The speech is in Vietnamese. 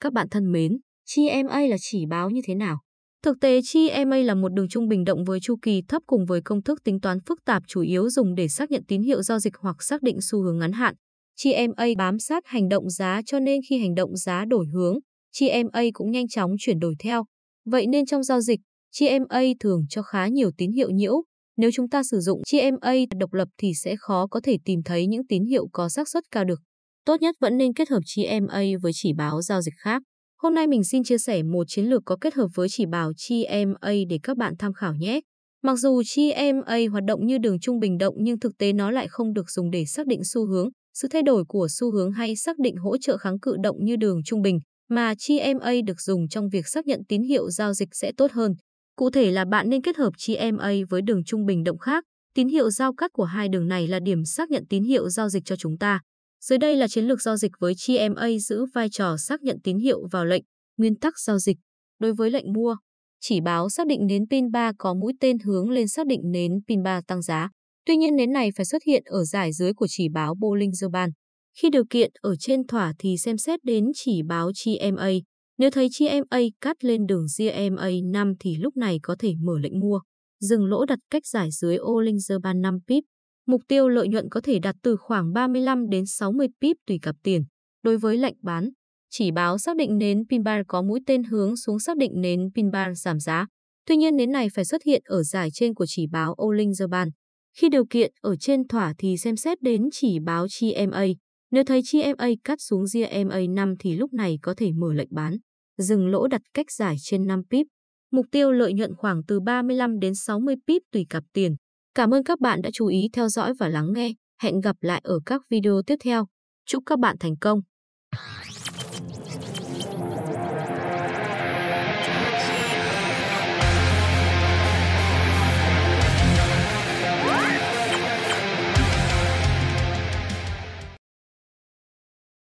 Các bạn thân mến, GMA là chỉ báo như thế nào? Thực tế, GMA là một đường trung bình động với chu kỳ thấp cùng với công thức tính toán phức tạp chủ yếu dùng để xác nhận tín hiệu giao dịch hoặc xác định xu hướng ngắn hạn. GMA bám sát hành động giá cho nên khi hành động giá đổi hướng, GMA cũng nhanh chóng chuyển đổi theo. Vậy nên trong giao dịch, GMA thường cho khá nhiều tín hiệu nhiễu. Nếu chúng ta sử dụng GMA độc lập thì sẽ khó có thể tìm thấy những tín hiệu có xác suất cao được tốt nhất vẫn nên kết hợp GMA với chỉ báo giao dịch khác. Hôm nay mình xin chia sẻ một chiến lược có kết hợp với chỉ báo GMA để các bạn tham khảo nhé. Mặc dù GMA hoạt động như đường trung bình động nhưng thực tế nó lại không được dùng để xác định xu hướng, sự thay đổi của xu hướng hay xác định hỗ trợ kháng cự động như đường trung bình, mà GMA được dùng trong việc xác nhận tín hiệu giao dịch sẽ tốt hơn. Cụ thể là bạn nên kết hợp GMA với đường trung bình động khác, tín hiệu giao cắt của hai đường này là điểm xác nhận tín hiệu giao dịch cho chúng ta. Dưới đây là chiến lược giao dịch với GMA giữ vai trò xác nhận tín hiệu vào lệnh, nguyên tắc giao dịch. Đối với lệnh mua, chỉ báo xác định nến pin 3 có mũi tên hướng lên xác định nến pin 3 tăng giá. Tuy nhiên nến này phải xuất hiện ở giải dưới của chỉ báo Bollinger Band. Khi điều kiện ở trên thỏa thì xem xét đến chỉ báo GMA. Nếu thấy GMA cắt lên đường GMA 5 thì lúc này có thể mở lệnh mua, dừng lỗ đặt cách giải dưới Bollinger Band 5 pip. Mục tiêu lợi nhuận có thể đạt từ khoảng 35 đến 60 pip tùy cặp tiền. Đối với lệnh bán, chỉ báo xác định nến pin bar có mũi tên hướng xuống xác định nến pin bar giảm giá. Tuy nhiên nến này phải xuất hiện ở giải trên của chỉ báo Olin Japan. Khi điều kiện ở trên thỏa thì xem xét đến chỉ báo chi MA. Nếu thấy chi MA cắt xuống ria MA 5 thì lúc này có thể mở lệnh bán, dừng lỗ đặt cách giải trên 5 pip. Mục tiêu lợi nhuận khoảng từ 35 đến 60 pip tùy cặp tiền. Cảm ơn các bạn đã chú ý theo dõi và lắng nghe. Hẹn gặp lại ở các video tiếp theo. Chúc các bạn thành công!